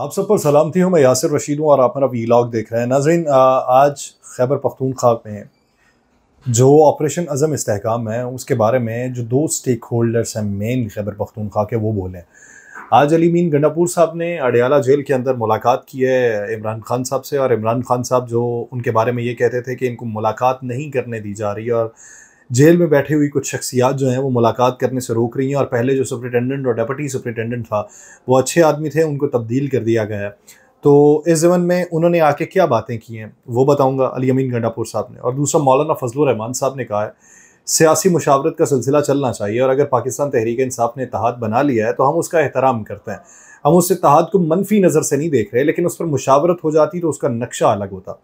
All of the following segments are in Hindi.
आप सब पर सलामती हूँ मैं यासिर रशीद हूँ और आप मेरा लॉग देख रहे हैं नाजरीन आज खैबर पख्तूनख्वा में जो ऑपरेशन अज़म इसकाम है उसके बारे में जो दो स्टेक होल्डर्स हैं मेन खैबर पख्तूनख्वा के वो बोले आज अली मीन गंडापुर साहब ने अडयाला जेल के अंदर मुलाकात की है इमरान खान साहब से और इमरान खान साहब जो उनके बारे में ये कहते थे कि इनको मुलाकात नहीं करने दी जा रही और जेल में बैठे हुई कुछ शख्सियात जो हैं वो मुलाकात करने से रोक रही हैं और पहले जो सुप्रिटेंडेंट और डेपटी सुप्रिटेंडेंट था वो अच्छे आदमी थे उनको तब्दील कर दिया गया है तो इस जमन में उन्होंने आके क्या बातें की हैं वो बताऊँगा अली अमीन गंडापुर साहब ने और दूसरा मौलाना फजल रहमान साहब ने कहा है सियासी मुशावरत का सिलसिला चलना चाहिए और अगर पाकिस्तान तहरीक इंसाफ ने इतिहाद बना लिया है तो हम उसका एहतराम करते हैं हम उस इतिहाद को मनफी नज़र से नहीं देख रहे लेकिन उस पर मुशावरत हो जाती तो उसका नक्शा अलग होता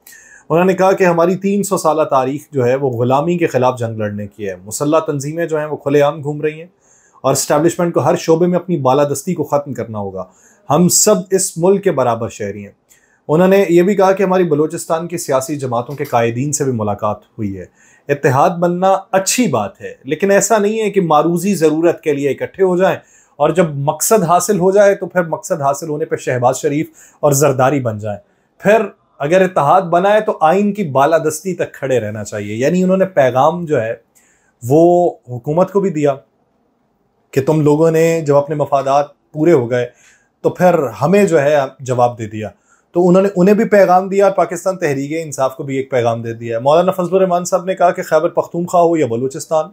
उन्होंने कहा कि हमारी तीन सौ साल तारीख जो है वो ग़ुलामी के ख़िलाफ़ जंग लड़ने की है मुसल्ह तंजीमें जो हैं वो खुलेआम घूम रही हैं और इस्टेबलिशमेंट को हर शोबे में अपनी बालादस्ती को ख़त्म करना होगा हम सब इस मुल्क के बराबर शहरी हैं उन्होंने ये भी कहा कि हमारी बलूचिस्तान की सियासी जमातों के कायदीन से भी मुलाकात हुई है इतिहाद बनना अच्छी बात है लेकिन ऐसा नहीं है कि मारूजी ज़रूरत के लिए इकट्ठे हो जाएं और जब मकसद हासिल हो जाए तो फिर मकसद हासिल होने पर शहबाज शरीफ और जरदारी बन जाएं फिर अगर इतिहाद बना है तो आइन की बालादस्ती तक खड़े रहना चाहिए यानी उन्होंने पैगाम जो है वो हुकूमत को भी दिया कि तुम लोगों ने जब अपने मफादात पूरे हो गए तो फिर हमें जो है जवाब दे दिया तो उन्होंने उन्हें भी पैगाम दिया और पाकिस्तान तहरीक इंसाफ को भी एक पैगाम दे दिया मौलाना रमान साहब ने कहा कि खैबर पख्तूनख्वा हो या बलूचिस्तान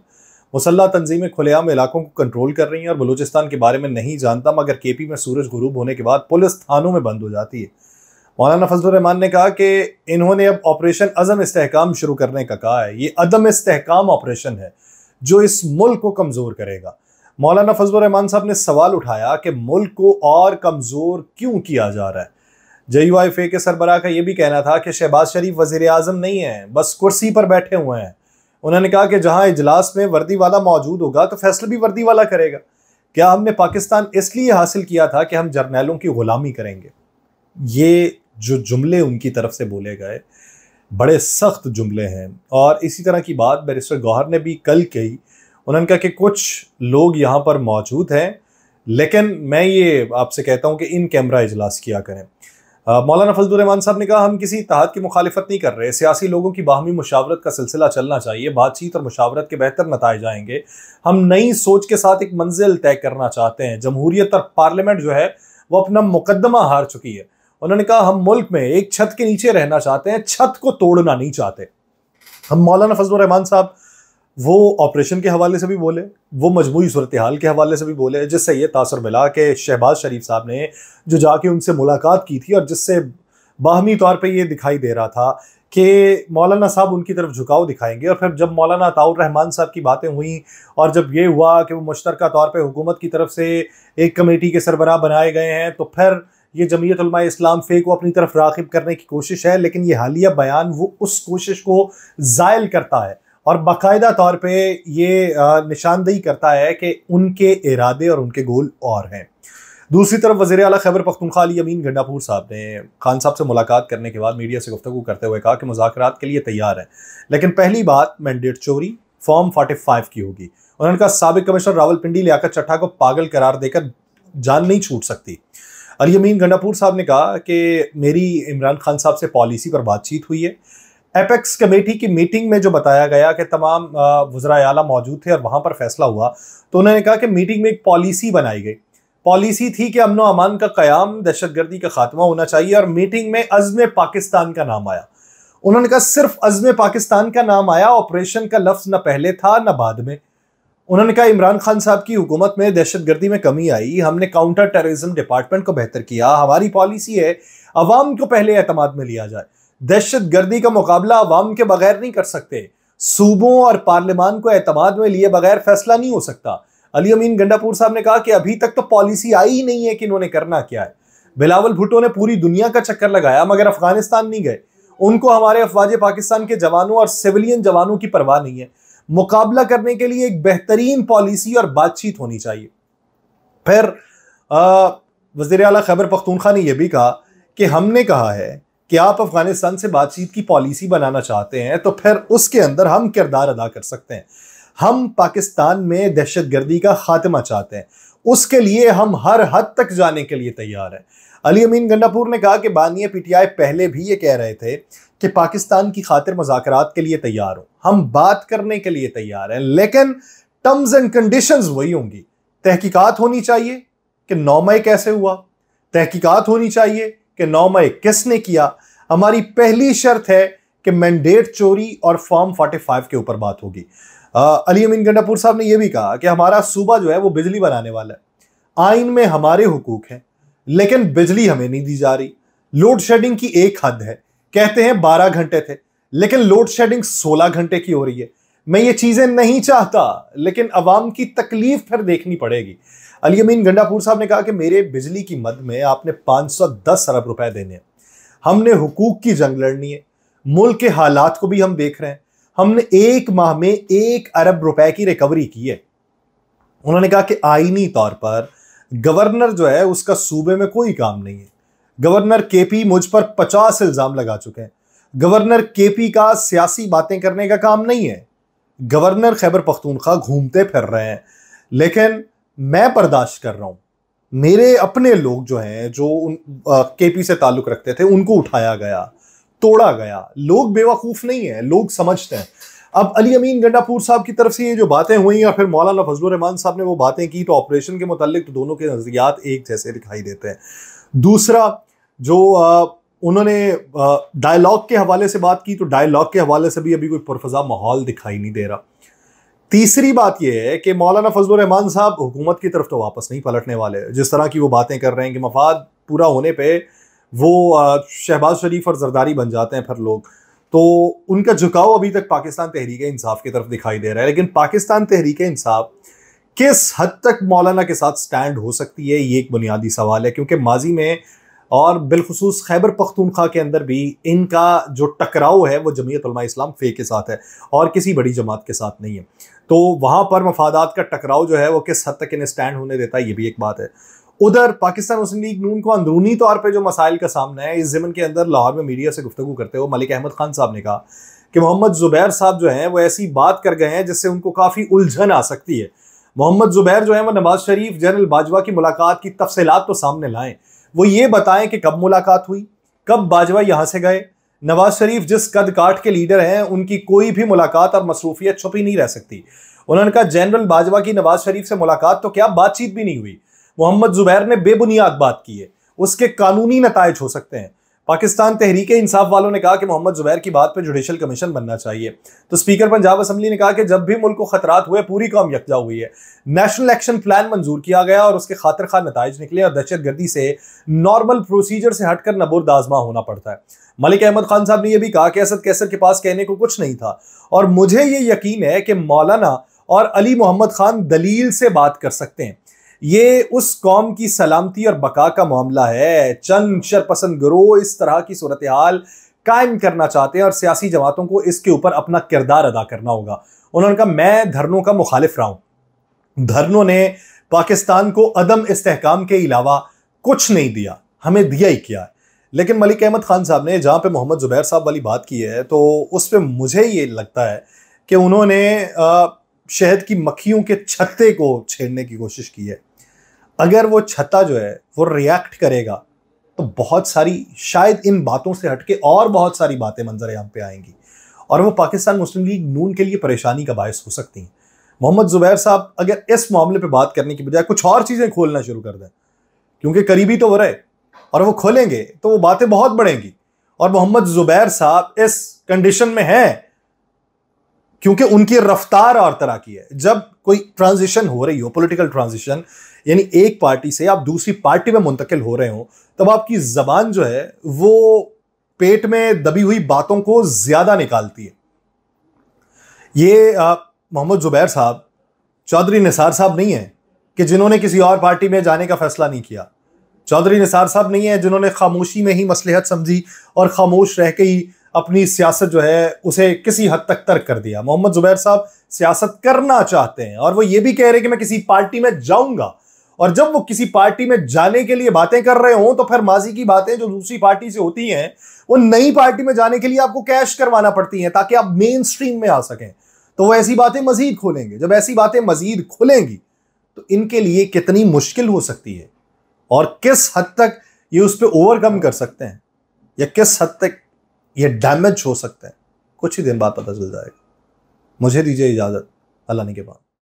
मुसल्ला तंजीमें खुलेआम इलाकों को कंट्रोल कर रही हैं और बलूचिस्तान के बारे में नहीं जानता मगर के पी में सूरज गुरूब होने के बाद पुलिस थानों में बंद हो जाती है मौलाना रहमान ने कहा कि इन्होंने अब ऑपरेशन अज़म इस्तेकाम शुरू करने का कहा है ये अदम इस्तेकाम ऑपरेशन है जो इस मुल्क को कमज़ोर करेगा मौलाना फजलरहमान साहब ने सवाल उठाया कि मुल्क को और कमज़ोर क्यों किया जा रहा है जे यू आई फे के सरबरा का ये भी कहना था कि शहबाज शरीफ वजीर अजम नहीं है बस कुर्सी पर बैठे हुए हैं उन्होंने कहा कि जहाँ इजलास में वर्दी वाला मौजूद होगा तो फैसला भी वर्दी वाला करेगा क्या हमने पाकिस्तान इसलिए हासिल किया था कि हम जर्नैलों की ग़ुलामी करेंगे ये जो जुमले उनकी तरफ से बोले गए बड़े सख्त जुमले हैं और इसी तरह की बात बैरिस्टर गौहर ने भी कल कही उन्होंने कहा कि कुछ लोग यहाँ पर मौजूद हैं लेकिन मैं ये आपसे कहता हूँ कि इन कैमरा इजलास किया करें मौलाना फजलरहमान साहब ने कहा हम किसी इतिहाद की मुखालफत नहीं कर रहे सियासी लोगों की बाहमी मुशावरत का सिलसिला चलना चाहिए बातचीत और मुशावरत के बेहतर नतज आएंगे हम नई सोच के साथ एक मंजिल तय करना चाहते हैं जमहूरियत और पार्लियामेंट जो है वो अपना मुकदमा हार चुकी है उन्होंने कहा हम मुल्क में एक छत के नीचे रहना चाहते हैं छत को तोड़ना नहीं चाहते हम मौलाना फजल रहमान साहब वो ऑपरेशन के हवाले से भी बोले वो मजमू सूरत हाल के हवाले से भी बोले जिससे ये तासर मिला कि शहबाज शरीफ साहब ने जो जाके उनसे मुलाकात की थी और जिससे बाहमी तौर पर यह दिखाई दे रहा था कि मौलाना साहब उनकी तरफ झुकाव दिखाएंगे और फिर जब मौलाना ताउर रहमान साहब की बातें हुई और जब ये हुआ कि वो मुश्तरक तौर पर हुकूमत की तरफ से एक कमेटी के सरबराह बनाए गए हैं तो फिर ये जमीयत इस्लाम फे को अपनी तरफ राखिब करने की कोशिश है लेकिन ये हालिया बयान वो उस कोशिश को ज़ायल करता है और बाकायदा तौर पे ये निशानदेही करता है कि उनके इरादे और उनके गोल और हैं दूसरी तरफ वजी अला खैबर पख्तनख्वा अली अमीन गंडापुर साहब ने खान साहब से मुलाकात करने के बाद मीडिया से गुफ्तु करते हुए कहा कि मुजाकर के लिए तैयार हैं लेकिन पहली बात मैंडेट चोरी फॉर्म फोर्टी फाइव की होगी उन्होंने कहा सबक कमिश्नर रावलपिंडी लियाकत चट्ठा को पागल करार देकर जान नहीं छूट सकती अली अमीन गंडापुर साहब ने कहा कि मेरी इमरान खान साहब से पॉलिसी पर बातचीत हुई है एपेक्स कमेटी की मीटिंग में जो बताया गया कि तमाम वज्रा आला मौजूद थे और वहाँ पर फैसला हुआ तो उन्होंने कहा कि मीटिंग में एक पॉलिसी बनाई गई पॉलिसी थी कि अमन अमान का क़्याम दहशतगर्दी का खात्मा होना चाहिए और मीटिंग में अज़म पाकिस्तान का नाम आया उन्होंने कहा सिर्फ अज़म पाकिस्तान का नाम आया ऑपरेशन का लफ्ज़ ना पहले था ना बाद में उन्होंने कहा इमरान खान साहब की हुकूमत में दहशत गर्दी में कमी आई हमने काउंटर टेररिज्म डिपार्टमेंट को बेहतर किया हमारी पॉलिसी है अवाम को पहले अतमाद में लिया जाए दहशत गर्दी का मुकाबला अवाम के बगैर नहीं कर सकते सूबों और पार्लियामान को अतमाद में लिए बगैर फैसला नहीं हो सकता अली अमीन गंडापुर साहब ने कहा कि अभी तक तो पॉलिसी आई ही नहीं है कि इन्होंने करना क्या है बिलावल भुट्टो ने पूरी दुनिया का चक्कर लगाया मगर अफगानिस्तान नहीं गए उनको हमारे अफवाज पाकिस्तान के जवानों और सिविलियन जवानों की परवाह नहीं है मुकाबला करने के लिए एक बेहतरीन पॉलिसी और बातचीत होनी चाहिए फिर वजीर अला खैबर पख्तूनखा ने यह भी कहा कि हमने कहा है कि आप अफगानिस्तान से बातचीत की पॉलिसी बनाना चाहते हैं तो फिर उसके अंदर हम किरदार अदा कर सकते हैं हम पाकिस्तान में दहशत गर्दी का खात्मा चाहते हैं उसके लिए हम हर हद तक जाने के लिए तैयार हैं अली अमीन गंडापुर ने कहा कि बानिय पीटीआई पहले भी ये कह रहे थे कि पाकिस्तान की खातिर मुजाकर के लिए तैयार हो हम बात करने के लिए तैयार हैं लेकिन टर्म्स एंड कंडीशन वही होंगी तहकीकात होनी चाहिए कि नौ मई कैसे हुआ तहकीकात होनी चाहिए कि नौ मई किसने किया हमारी पहली शर्त है कि मैंडेट चोरी और फॉर्म फाइव के ऊपर बात होगी अली अमीन गंडापुर साहब ने यह भी कहा कि हमारा सूबा जो है वो बिजली बनाने वाला है आइन में हमारे हुकूक हैं लेकिन बिजली हमें नहीं दी जा रही लोड शेडिंग की एक हद है कहते हैं बारह घंटे थे लेकिन लोड शेडिंग सोलह घंटे की हो रही है मैं ये चीज़ें नहीं चाहता लेकिन अवाम की तकलीफ फिर देखनी पड़ेगी अली अमीन गंडापुर साहब ने कहा कि मेरे बिजली की मद में आपने 510 अरब रुपए देने हैं हमने हुकूक की जंग लड़नी है मुल्क के हालात को भी हम देख रहे हैं हमने एक माह में एक अरब रुपए की रिकवरी की है उन्होंने कहा कि आइनी तौर पर गवर्नर जो है उसका सूबे में कोई काम नहीं है गवर्नर केपी मुझ पर पचास इल्ज़ाम लगा चुके हैं गवर्नर केपी का सियासी बातें करने का काम नहीं है गवर्नर खैबर पख्तूनख्वा घूमते फिर रहे हैं लेकिन मैं बर्दाश्त कर रहा हूँ मेरे अपने लोग जो हैं जो उन के पी से ताल्लुक़ रखते थे उनको उठाया गया तोड़ा गया लोग बेवकूफ़ नहीं है लोग समझते हैं अब अली अमीन गंडापुर साहब की तरफ से ये जो बातें हुई और फिर मौलाना रहमान साहब ने वो बातें की तो ऑपरेशन के मतलब तो दोनों के नज़रियात एक जैसे दिखाई देते हैं दूसरा जो आ, उन्होंने डायलॉग के हवाले से बात की तो डायलॉग के हवाले से भी अभी कोई पुरफजा माहौल दिखाई नहीं दे रहा तीसरी बात यह है कि मौलाना फजल रहमान साहब हुकूमत की तरफ तो वापस नहीं पलटने वाले जिस तरह की वो बातें कर रहे हैं कि मफाद पूरा होने पर वो शहबाज शरीफ और जरदारी बन जाते हैं फिर लोग तो उनका झुकाव अभी तक पाकिस्तान तहरीक इंसाफ की तरफ दिखाई दे रहा है लेकिन पाकिस्तान तहरीक इंसाफ किस हद तक मौलाना के साथ स्टैंड हो सकती है ये एक बुनियादी सवाल है क्योंकि माजी में और बिलखसूस खैबर पख्तूनख्वा के अंदर भी इनका जो टकराव है वो जमीयत इस्लाम फे के साथ है और किसी बड़ी जमात के साथ नहीं है तो वहाँ पर मफादात का टकराव जो है वो किस हद तक इन्हें स्टैंड होने देता है ये भी एक बात है उधर पाकिस्तान मुस्लिम लीग नून को अंदरूनी तौर पर जो मसाइल का सामना है इस जमन के अंदर लाहौर में मीडिया से गुफ्तु करते हुए मलिक अहमद खान साहब ने कहा कि मोहम्मद जुबैर साहब जो हैं वो ऐसी बात कर गए हैं जिससे उनको काफ़ी उलझन आ सकती है मोहम्मद जुबैर जो है वो नवाज शरीफ जनरल बाजवा की मुलाकात की तफसीत तो सामने लाएँ वो ये बताएं कि कब मुलाकात हुई कब बाजवा यहाँ से गए नवाज शरीफ जिस कद काठ के लीडर हैं उनकी कोई भी मुलाकात और मसरूफियत छुपी नहीं रह सकती उन्होंने कहा जनरल बाजवा की नवाज शरीफ से मुलाकात तो क्या बातचीत भी नहीं हुई मोहम्मद जुबैर ने बेबुनियाद बात की है उसके कानूनी नतज हो सकते हैं पाकिस्तान तहरीक इंसाफ वालों ने कहा कि मोहम्मद जुबैर की बात पर जुडिशल कमीशन बनना चाहिए तो स्पीकर पंजाब असम्बली ने कहा कि जब भी मुल्क को खतरात हुए पूरी कौम यकजा हुई है नेशनल एक्शन प्लान मंजूर किया गया और उसके खातर खा नतज निकले और दहशत गर्दी से नॉर्मल प्रोसीजर से हटकर नबुरद आजमा होना पड़ता है मलिक अहमद खान साहब ने यह भी कहा कि असद कैसर के पास कहने को कुछ नहीं था और मुझे ये यकीन है कि मौलाना और अली मोहम्मद खान दलील से बात कर सकते हैं ये उस कौम की सलामती और बका का मामला है चंद शरपसंद गिरोह इस तरह की सूरत हाल कायम करना चाहते हैं और सियासी जमातों को इसके ऊपर अपना किरदार अदा करना होगा उन्होंने कहा मैं धरनों का मुखालिफ रहा हूं धरनों ने पाकिस्तान को अदम इस्तेकाम के अलावा कुछ नहीं दिया हमें दिया ही क्या लेकिन मलिक अहमद खान साहब ने जहाँ पे मोहम्मद ज़ुबैर साहब वाली बात की है तो उस पर मुझे ये लगता है कि उन्होंने आ, शहद की मक्खियों के छत्ते को छेड़ने की कोशिश की है अगर वो छत्ता जो है वो रिएक्ट करेगा तो बहुत सारी शायद इन बातों से हटके और बहुत सारी बातें मंजर यहाँ पे आएंगी और वो पाकिस्तान मुस्लिम लीग नून के लिए परेशानी का बायस हो सकती हैं मोहम्मद ज़ुबैर साहब अगर इस मामले पे बात करने की बजाय कुछ और चीज़ें खोलना शुरू कर दें क्योंकि करीबी तो वो रहे और वो खोलेंगे तो वो बातें बहुत बढ़ेंगी और मोहम्मद ज़ुबैर साहब इस कंडीशन में हैं क्योंकि उनकी रफ्तार और तरह की है जब कोई ट्रांजिशन हो रही हो पॉलिटिकल ट्रांजिशन यानी एक पार्टी से आप दूसरी पार्टी में मुंतकिल हो रहे हो तब आपकी जबान जो है वो पेट में दबी हुई बातों को ज्यादा निकालती है ये मोहम्मद जुबैर साहब चौधरी निसार साहब नहीं है कि जिन्होंने किसी और पार्टी में जाने का फैसला नहीं किया चौधरी निसार साहब नहीं है जिन्होंने खामोशी में ही मसलहत समझी और खामोश रह के ही अपनी सियासत जो है उसे किसी हद तक तर्क कर दिया मोहम्मद जुबैर साहब सियासत करना चाहते हैं और वो ये भी कह रहे कि मैं किसी पार्टी में जाऊंगा और जब वो किसी पार्टी में जाने के लिए बातें कर रहे हों तो फिर माजी की बातें जो दूसरी पार्टी से होती हैं वो नई पार्टी में जाने के लिए आपको कैश करवाना पड़ती हैं ताकि आप मेन स्ट्रीम में आ सकें तो वो ऐसी बातें मजीद खोलेंगे जब ऐसी बातें मजीद खुलेंगी तो इनके लिए कितनी मुश्किल हो सकती है और किस हद तक ये उस पर ओवरकम कर सकते हैं या किस हद तक ये डैमेज हो सकते हैं कुछ ही दिन बाद पता चल जाएगा मुझे दीजिए इजाज़त अल्लाह ने के बाद